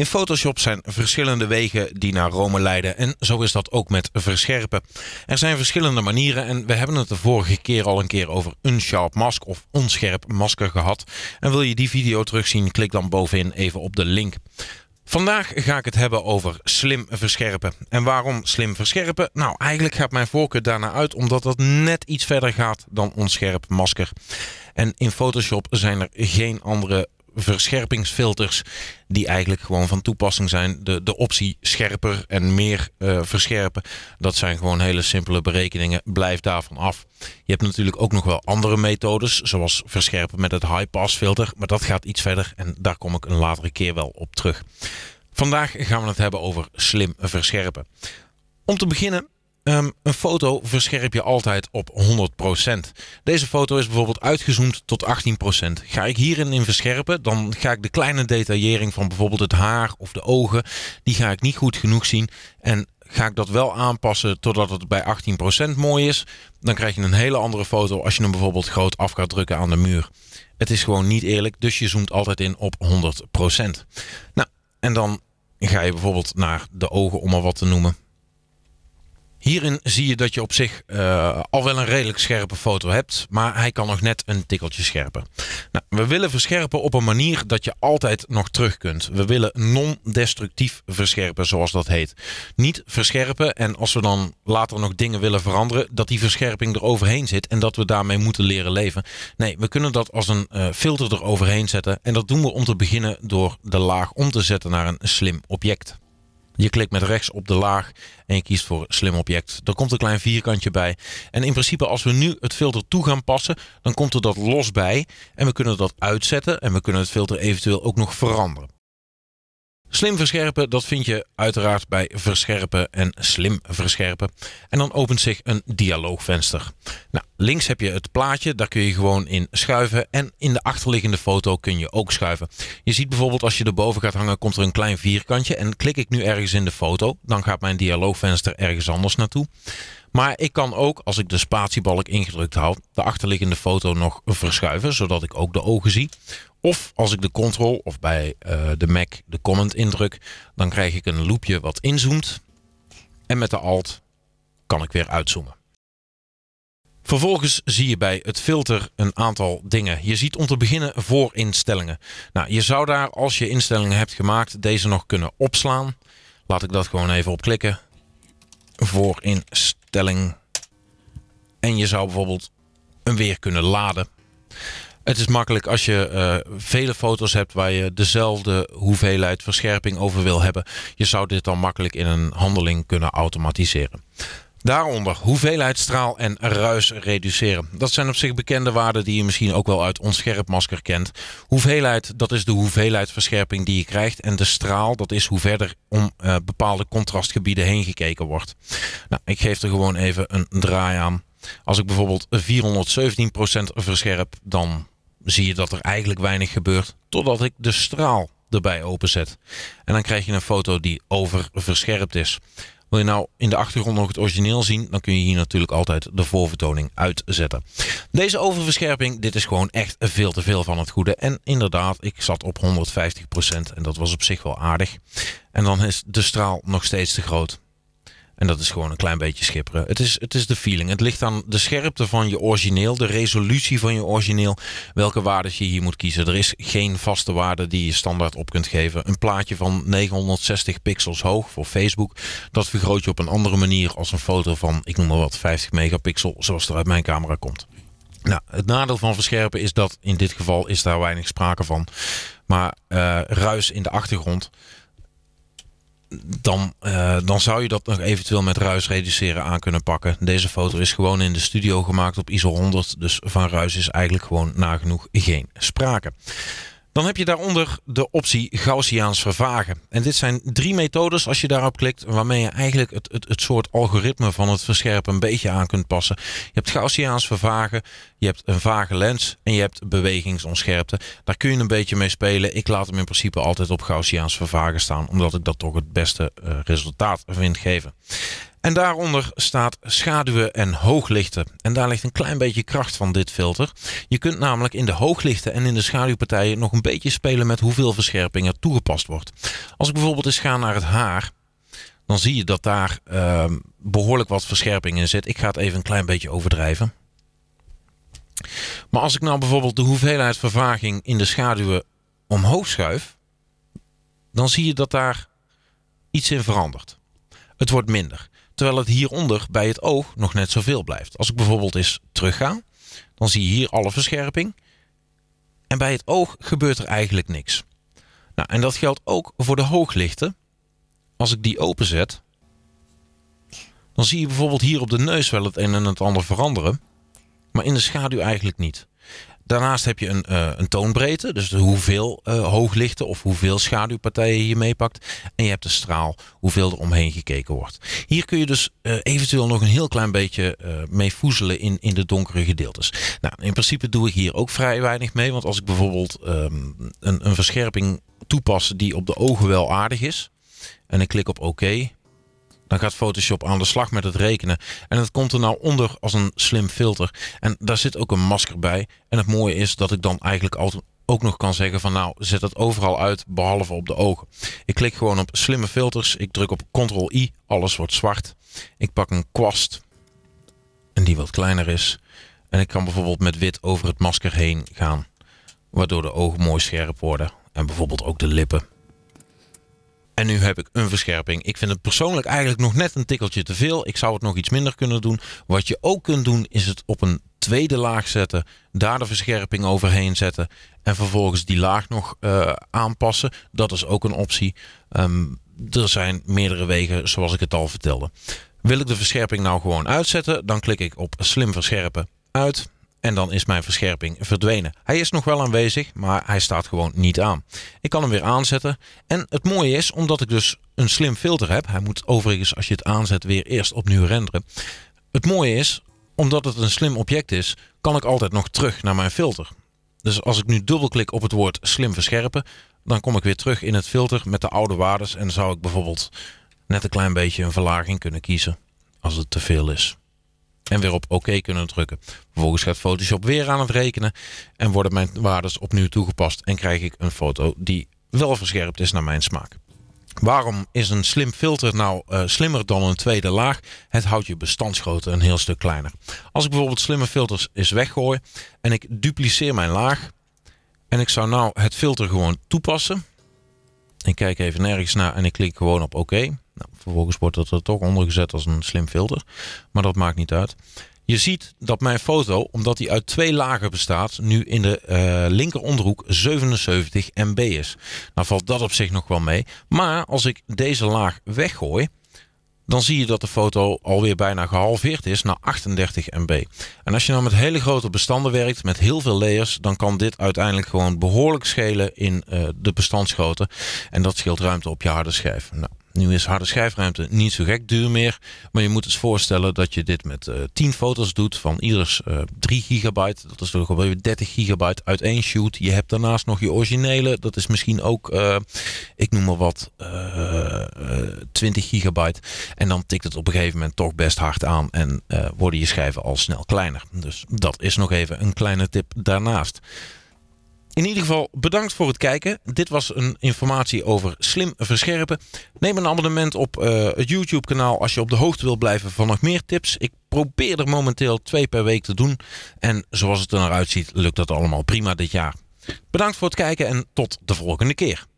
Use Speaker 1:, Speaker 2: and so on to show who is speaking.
Speaker 1: In Photoshop zijn verschillende wegen die naar Rome leiden en zo is dat ook met verscherpen. Er zijn verschillende manieren en we hebben het de vorige keer al een keer over unsharp mask of onscherp masker gehad. En wil je die video terugzien, klik dan bovenin even op de link. Vandaag ga ik het hebben over slim verscherpen. En waarom slim verscherpen? Nou, eigenlijk gaat mijn voorkeur daarna uit omdat dat net iets verder gaat dan onscherp masker. En in Photoshop zijn er geen andere verscherpingsfilters die eigenlijk gewoon van toepassing zijn. De, de optie scherper en meer eh, verscherpen, dat zijn gewoon hele simpele berekeningen. Blijf daarvan af. Je hebt natuurlijk ook nog wel andere methodes, zoals verscherpen met het high-pass filter, maar dat gaat iets verder en daar kom ik een latere keer wel op terug. Vandaag gaan we het hebben over slim verscherpen. Om te beginnen Ehm, een foto verscherp je altijd op 100%. Deze foto is bijvoorbeeld uitgezoomd tot 18%. Ga ik hierin in verscherpen, dan ga ik de kleine detaillering van bijvoorbeeld het haar of de ogen, die ga ik niet goed genoeg zien. En ga ik dat wel aanpassen totdat het bij 18% mooi is, dan krijg je een hele andere foto als je hem bijvoorbeeld groot af gaat drukken aan de muur. Het is gewoon niet eerlijk, dus je zoomt altijd in op 100%. Nou, en dan ga je bijvoorbeeld naar de ogen om maar wat te noemen. Hierin zie je dat je op zich eh, al wel een redelijk scherpe foto hebt, maar hij kan nog net een tikkeltje scherper. Nou, we willen verscherpen op een manier dat je altijd nog terug kunt. We willen non-destructief verscherpen, zoals dat heet. Niet verscherpen en als we dan later nog dingen willen veranderen, dat die verscherping er overheen zit en dat we daarmee moeten leren leven. Nee, we kunnen dat als een eh, filter er overheen zetten en dat doen we om te beginnen door de laag om te zetten naar een slim object. Je klikt met rechts op de laag en je kiest voor slim object. Er komt een klein vierkantje bij. En in principe als we nu het filter toe gaan passen, dan komt er dat los bij. En we kunnen dat uitzetten en we kunnen het filter eventueel ook nog veranderen. Slim verscherpen, dat vind je uiteraard bij verscherpen en slim verscherpen. En dan opent zich een dialoogvenster. Nou, links heb je het plaatje, daar kun je gewoon in schuiven. En in de achterliggende foto kun je ook schuiven. Je ziet bijvoorbeeld als je erboven gaat hangen, komt er een klein vierkantje. En klik ik nu ergens in de foto, dan gaat mijn dialoogvenster ergens anders naartoe. Maar ik kan ook, als ik de spatiebalk ingedrukt houd, de achterliggende foto nog verschuiven, zodat ik ook de ogen zie. Of als ik de control of bij eh, de Mac de Command indruk, dan krijg ik een loopje wat inzoomt. En met de Alt kan ik weer uitzoomen. Vervolgens zie je bij het filter een aantal dingen. Je ziet om te beginnen voorinstellingen. Nou, je zou daar, als je instellingen hebt gemaakt, deze nog kunnen opslaan. Laat ik dat gewoon even op klikken. Voorinstelling. En je zou bijvoorbeeld een weer kunnen laden. Het is makkelijk als je eh, vele foto's hebt waar je dezelfde hoeveelheid verscherping over wil hebben. Je zou dit dan makkelijk in een handeling kunnen automatiseren. Daaronder hoeveelheid straal en ruis reduceren. Dat zijn op zich bekende waarden die je misschien ook wel uit ons scherpmasker kent. Hoeveelheid, dat is de hoeveelheid verscherping die je krijgt. En de straal, dat is hoe verder om eh, bepaalde contrastgebieden heen gekeken wordt. Nou, ik geef er gewoon even een draai aan. Als ik bijvoorbeeld 417% verscherp, dan zie je dat er eigenlijk weinig gebeurt totdat ik de straal erbij openzet. En dan krijg je een foto die oververscherpt is. Wil je nou in de achtergrond nog het origineel zien, dan kun je hier natuurlijk altijd de voorvertoning uitzetten. Deze oververscherping, dit is gewoon echt veel te veel van het goede. En inderdaad, ik zat op 150% en dat was op zich wel aardig. En dan is de straal nog steeds te groot. En dat is gewoon een klein beetje schipperen. Het is, het is de feeling. Het ligt aan de scherpte van je origineel, de resolutie van je origineel. Welke waarden je hier moet kiezen. Er is geen vaste waarde die je standaard op kunt geven. Een plaatje van 960 pixels hoog voor Facebook. Dat vergroot je op een andere manier als een foto van, ik noem maar wat, 50 megapixel. Zoals er uit mijn camera komt. Nou, het nadeel van verscherpen is dat in dit geval is daar weinig sprake van. Maar eh, ruis in de achtergrond dan, eh, dan zou je dat nog eventueel met ruis reduceren aan kunnen pakken. Deze foto is gewoon in de studio gemaakt op ISO 100. Dus van ruis is eigenlijk gewoon nagenoeg geen sprake. Dan heb je daaronder de optie Gaussiaans vervagen. En dit zijn drie methodes als je daarop klikt waarmee je eigenlijk het, het, het soort algoritme van het verscherpen een beetje aan kunt passen. Je hebt Gaussiaans vervagen, je hebt een vage lens en je hebt bewegingsonscherpte. Daar kun je een beetje mee spelen. Ik laat hem in principe altijd op Gaussiaans vervagen staan omdat ik dat toch het beste eh, resultaat vind geven. En daaronder staat schaduwen en hooglichten. En daar ligt een klein beetje kracht van dit filter. Je kunt namelijk in de hooglichten en in de schaduwpartijen nog een beetje spelen met hoeveel verscherping er toegepast wordt. Als ik bijvoorbeeld eens ga naar het haar, dan zie je dat daar ehm, behoorlijk wat verscherping in zit. Ik ga het even een klein beetje overdrijven. Maar als ik nou bijvoorbeeld de hoeveelheid vervaging in de schaduwen omhoog schuif, dan zie je dat daar iets in verandert. Het wordt minder terwijl het hieronder bij het oog nog net zoveel blijft. Als ik bijvoorbeeld eens terug ga, dan zie je hier alle verscherping. En bij het oog gebeurt er eigenlijk niks. Nou, en dat geldt ook voor de hooglichten. Als ik die openzet, dan zie je bijvoorbeeld hier op de neus wel het een en het ander veranderen. Maar in de schaduw eigenlijk niet. Daarnaast heb je een, eh, een toonbreedte, dus hoeveel eh, hooglichten of hoeveel schaduwpartijen je meepakt. En je hebt de straal, hoeveel er omheen gekeken wordt. Hier kun je dus eh, eventueel nog een heel klein beetje mee voezelen in, in de donkere gedeeltes. Nou, in principe doe ik hier ook vrij weinig mee, want als ik bijvoorbeeld ehm, een, een verscherping toepas die op de ogen wel aardig is. En ik klik op oké dan gaat Photoshop aan de slag met het rekenen. En het komt er nou onder als een slim filter. En daar zit ook een masker bij. En het mooie is dat ik dan eigenlijk altijd ook nog kan zeggen van nou, zet het overal uit, behalve op de ogen. Ik klik gewoon op slimme filters. Ik druk op Ctrl-I, alles wordt zwart. Ik pak een kwast en die wat kleiner is. En ik kan bijvoorbeeld met wit over het masker heen gaan, waardoor de ogen mooi scherp worden. En bijvoorbeeld ook de lippen. En nu heb ik een verscherping. Ik vind het persoonlijk eigenlijk nog net een tikkeltje te veel. Ik zou het nog iets minder kunnen doen. Wat je ook kunt doen is het op een tweede laag zetten. Daar de verscherping overheen zetten. En vervolgens die laag nog eh, aanpassen. Dat is ook een optie. Ehm, er zijn meerdere wegen zoals ik het al vertelde. Wil ik de verscherping nou gewoon uitzetten, dan klik ik op slim verscherpen uit. En dan is mijn verscherping verdwenen. Hij is nog wel aanwezig, maar hij staat gewoon niet aan. Ik kan hem weer aanzetten. En het mooie is, omdat ik dus een slim filter heb. Hij moet overigens, als je het aanzet, weer eerst opnieuw renderen. Het mooie is, omdat het een slim object is, kan ik altijd nog terug naar mijn filter. Dus als ik nu dubbelklik op het woord slim verscherpen, dan kom ik weer terug in het filter met de oude waardes en zou ik bijvoorbeeld net een klein beetje een verlaging kunnen kiezen als het te veel is en weer op oké OK kunnen drukken. Vervolgens gaat Photoshop weer aan het rekenen en worden mijn waardes opnieuw toegepast en krijg ik een foto die wel verscherpt is naar mijn smaak. Waarom is een slim filter nou eh, slimmer dan een tweede laag? Het houdt je bestandsgrootte een heel stuk kleiner. Als ik bijvoorbeeld slimme filters eens weggooi en ik dupliceer mijn laag en ik zou nou het filter gewoon toepassen, ik kijk even nergens naar en ik klik gewoon op oké. Nou, vervolgens wordt dat er toch ondergezet als een slim filter. Maar dat maakt niet uit. Je ziet dat mijn foto, omdat die uit twee lagen bestaat, nu in de uh, linker onderhoek 77 MB is. Nou valt dat op zich nog wel mee. Maar als ik deze laag weggooi, dan zie je dat de foto alweer bijna gehalveerd is naar 38 MB. En als je nou met hele grote bestanden werkt, met heel veel layers, dan kan dit uiteindelijk gewoon behoorlijk schelen in eh, de bestandsgrootte. En dat scheelt ruimte op je harde schijf. Nou, nu is harde schijfruimte niet zo gek duur meer. Maar je moet eens voorstellen dat je dit met 10 eh, foto's doet van ieders 3 eh, gigabyte. Dat is toch weer 30 gigabyte uit één shoot. Je hebt daarnaast nog je originele. Dat is misschien ook, eh, ik noem maar wat, 20 gigabyte. En dan tikt het op een gegeven moment toch best hard aan. En worden je schijven al snel kleiner. Dus dat is nog even een kleine tip daarnaast. In ieder geval bedankt voor het kijken. Dit was een informatie over slim verscherpen. Neem een abonnement op eh, het YouTube kanaal als je op de hoogte wilt blijven van nog meer tips. Ik probeer er momenteel twee per week te doen. En zoals het er naar uitziet lukt dat allemaal prima dit jaar. Bedankt voor het kijken en tot de volgende keer.